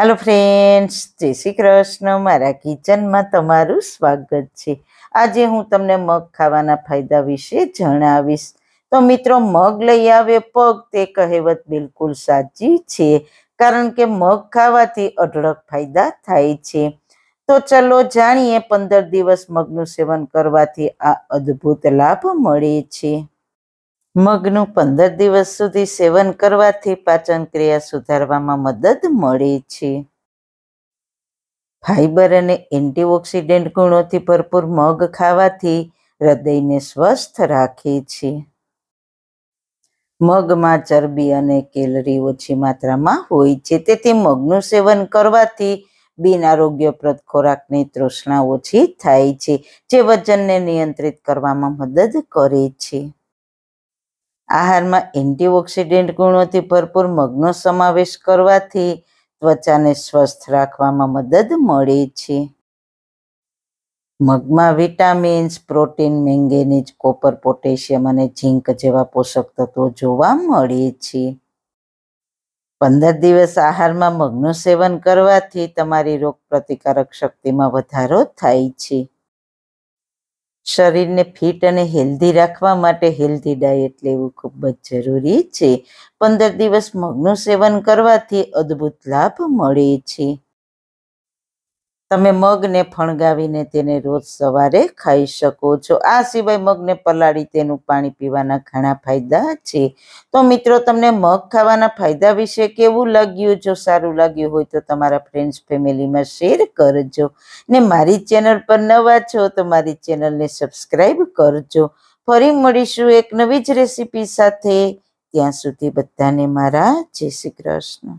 hello friends જય શ્રી કૃષ્ણ મારા કિચનમાં તમારું સ્વાગત છે આજે હું તમને મગ ખાવાના ફાયદા વિશે જણાવીશ તો મિત્રો મગ લઈ આવે પગ તે કહેવત બિલકુલ સાચી છે કારણ કે મગ ખાવાથી અઢળક ફાયદા થાય છે તો ચલો જાણીએ પંદર દિવસ મગનું સેવન કરવાથી આ અદ્ભુત લાભ મળે છે મગનું પંદર દિવસ સુધી સેવન કરવાથી પાચન ક્રિયા સુધારવામાં મદદ મળે છે ફાઇબર અને એન્ટીઓક્સિડન્ટ ગુણોથી ભરપૂર મગ ખાવાથી હૃદયને સ્વસ્થ રાખે છે મગમાં ચરબી અને કેલરી ઓછી માત્રામાં હોય છે તેથી મગનું સેવન કરવાથી બિનઆરોગ્યપ્રદ ખોરાકની તૃષ્ણા ઓછી થાય છે જે વજનને નિયંત્રિત કરવામાં મદદ કરે છે આહારમાં એન્ટીઓક્સિડન્ટ ગુણોથી ભરપૂર મગનો સમાવેશ કરવાથી ત્વચાને સ્વસ્થ રાખવામાં મદદ મળે છે મગમાં vitamins protein manganese copper potassium અને ઝીંક જેવા પોષક તત્વો જોવા મળે છે પંદર દિવસ આહારમાં મગનું સેવન કરવાથી તમારી રોગ પ્રતિકારક શક્તિમાં વધારો થાય છે શરીરને ફિટ અને હેલ્ધી રાખવા માટે હેલ્ધી ડાયટ લેવું ખૂબ જ જરૂરી છે પંદર દિવસ મગનું સેવન કરવાથી અદ્ભુત લાભ મળે છે તમે મગને ફણગાવીને તેને રોજ સવારે ખાઈ શકો છો આ સિવાય મગને પલાળી તેનું પાણી પીવાના ઘણા ફાયદા છે તો મિત્રો તમને મગ ખાવાના ફાયદા વિશે કેવું લાગ્યું જો સારું લાગ્યું હોય તો તમારા ફ્રેન્ડ્સ ફેમિલીમાં શેર કરજો ને મારી ચેનલ પર નવા છો તો મારી ચેનલને સબસ્ક્રાઈબ કરજો ફરી મળીશું એક નવી જ રેસીપી સાથે ત્યાં સુધી બધાને મારા જય શ્રી કૃષ્ણ